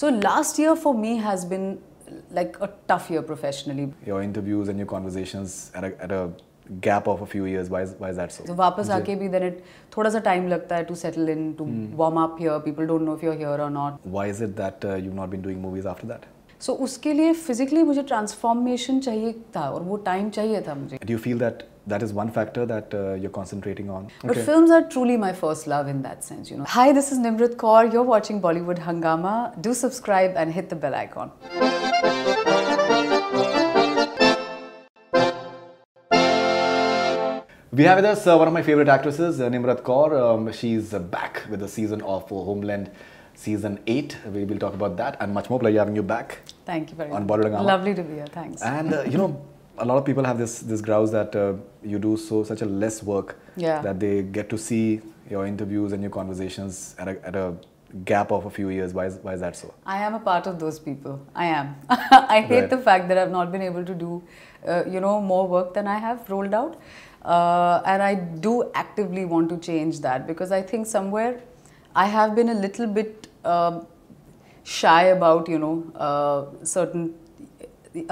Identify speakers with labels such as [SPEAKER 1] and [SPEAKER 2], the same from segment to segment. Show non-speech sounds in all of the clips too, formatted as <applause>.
[SPEAKER 1] So last year for me has been like a
[SPEAKER 2] tough year professionally. Your interviews and your conversations at a, at a gap of a few years why is, why is that so so वापस आके भी then it थोड़ा सा time
[SPEAKER 1] लगता है to settle in to hmm. warm
[SPEAKER 2] up here people
[SPEAKER 1] don't know if you're here or not
[SPEAKER 2] why is it that uh, you've not been doing movies after that
[SPEAKER 1] so so, उसके लिए physically मुझे transformation चाहिए था और वो time चाहिए था मुझे do
[SPEAKER 2] you feel that that is one factor that uh, you're concentrating on. Okay. But films
[SPEAKER 1] are truly my first love in that sense, you know. Hi, this is Nimrit Kaur. You're watching Bollywood Hangama. Do subscribe and hit the bell icon.
[SPEAKER 2] We have with us uh, one of my favorite actresses, uh, Nimrat Kaur. Um, she's back with the season of Homeland. season 8. We will talk about that and much more. Pleasure having you back.
[SPEAKER 1] Thank you very on much. On Lovely to be here. Thanks. And, uh, you
[SPEAKER 2] know, a lot of people have this this grouse that uh, you do so such a less work yeah. that they get to see your interviews and your conversations at a, at a gap of a few years. Why is, why is that so?
[SPEAKER 1] I am a part of those people. I am. <laughs> I hate right. the fact that I've not been able to do, uh, you know, more work than I have rolled out. Uh, and I do actively want to change that because I think somewhere I have been a little bit um, shy about you know uh, certain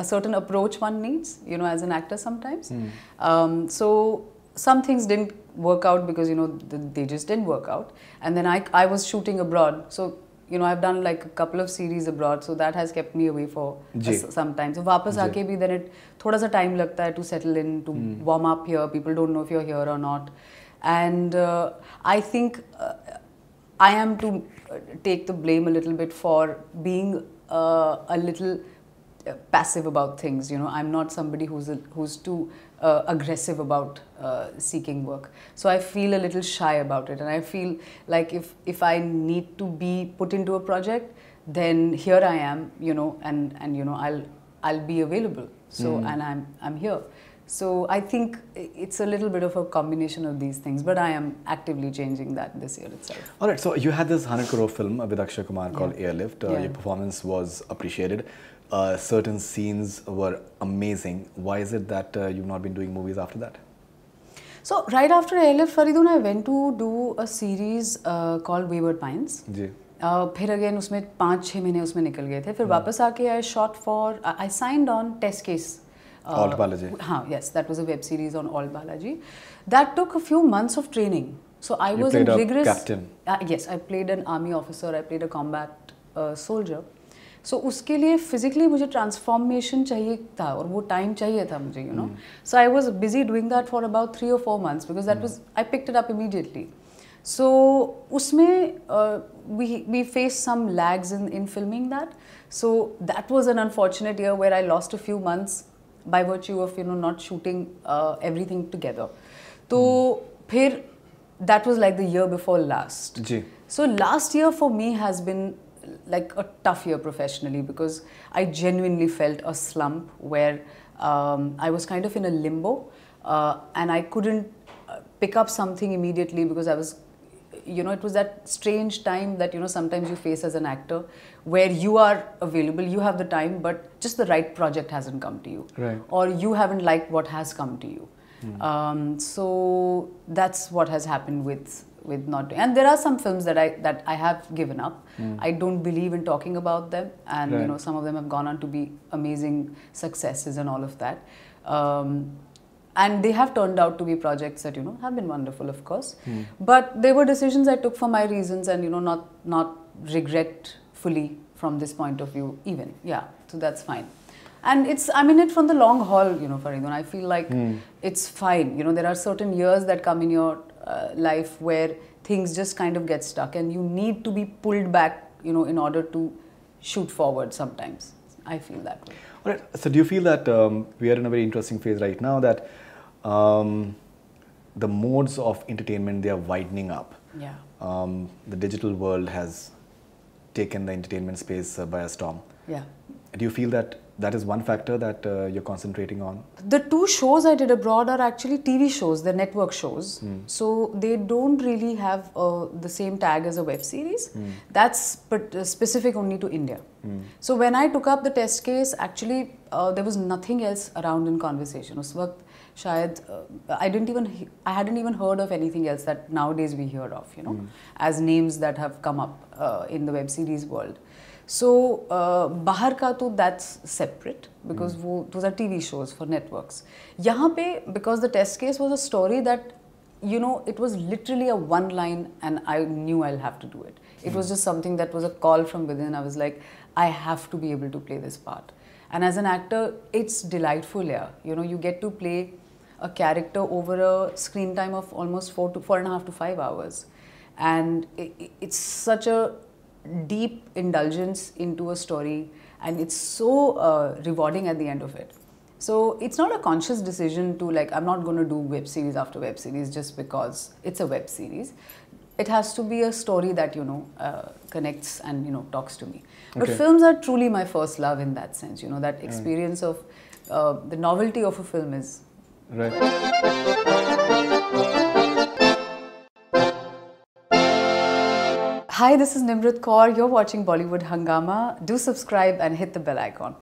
[SPEAKER 1] a certain approach one needs you know as an actor sometimes. Mm. Um, so some things didn't work out because you know they just didn't work out, and then I I was shooting abroad so. You know, I've done like a couple of series abroad, so that has kept me away for some time. So, वापस आके भी then it थोड़ा सा time लगता है to settle in, to mm. warm up here. People don't know if you're here or not, and uh, I think uh, I am to uh, take the blame a little bit for being uh, a little uh, passive about things. You know, I'm not somebody who's a, who's too uh, aggressive about uh, seeking work. So I feel a little shy about it, and I feel like if if I need to be put into a project, then here I am. You know, and and you know I'll I'll be available. So mm. and I'm I'm here. So I think it's a little bit of a combination of these things, but I am actively changing that this year itself.
[SPEAKER 2] All right, so you had this 100 crore film with uh, Akshay Kumar yeah. called Airlift. Uh, yeah. Your performance was appreciated. Uh, certain scenes were amazing. Why is it that uh, you've not been doing movies after that?
[SPEAKER 1] So right after Airlift, Faridun, I went to do a series uh, called Wayward Pines. Yeah. Uh, फिर again उसमें पाँच छः महीने उसमें निकल गए थे फिर hmm. वापस आके I shot for I signed on test case Alt Balaji. Huh, yes, that was a web series on Alt Balaji. That took a few months of training. So I you was in rigorous. captain. Uh, yes, I played an army officer. I played a combat uh, soldier. So so, उसके लिए physically मुझे transformation चाहिए था और वो time चाहिए था मुझे you know so I was busy doing that for about three और four months because that was I picked it up immediately so उसमें we we face some lags in in filming that so that was an unfortunate year where I lost a few months by virtue of you know not shooting uh, everything together. So mm. that was like the year before last. Ji. So last year for me has been like a tough year professionally because I genuinely felt a slump where um, I was kind of in a limbo uh, and I couldn't uh, pick up something immediately because I was you know, it was that strange time that, you know, sometimes you face as an actor where you are available, you have the time, but just the right project hasn't come to you. Right. Or you haven't liked what has come to you. Mm. Um, so that's what has happened with with not doing. And there are some films that I that I have given up. Mm. I don't believe in talking about them, and right. you know some of them have gone on to be amazing successes and all of that. Um, and they have turned out to be projects that you know have been wonderful of course but they were decisions i took for my reasons and you know not not regret fully from this point of view even yeah so that's fine and it's i'm in it from the long haul you know faridun i feel like hmm. it's fine you know there are certain years that come in your uh, life where things just kind of get stuck and you need to be pulled back you know in order to shoot forward sometimes I feel that way.
[SPEAKER 2] All right. So do you feel that um, we are in a very interesting phase right now that um, the modes of entertainment they are widening up. Yeah. Um, the digital world has taken the entertainment space uh, by a storm. Yeah. Do you feel that that is one factor that uh, you're concentrating on?
[SPEAKER 1] The two shows I did abroad are actually TV shows, they're network shows. Mm. So they don't really have uh, the same tag as a web series. Mm. That's specific only to India. Mm. So when I took up the test case, actually uh, there was nothing else around in conversation. Us waqt, shayad, uh, I didn't even, I hadn't even heard of anything else that nowadays we hear of, you know, hmm. as names that have come up uh, in the web series world. So, uh, बाहर का that's separate because those are TV shows for networks. यहाँ because the test case was a story that you know it was literally a one line and I knew I'll have to do it. It was just something that was a call from within. I was like, I have to be able to play this part. And as an actor, it's delightful. Yeah, you know you get to play a character over a screen time of almost four to four and a half to five hours, and it's such a deep indulgence into a story and it's so uh, rewarding at the end of it. So it's not a conscious decision to like, I'm not going to do web series after web series just because it's a web series. It has to be a story that, you know, uh, connects and, you know, talks to me. But films are truly my first love in that sense, you know, that mm. experience mm. of uh, the novelty of a film is. Right. Hi, this is Nimrit Kaur. You're watching Bollywood Hangama. Do subscribe and hit the bell icon.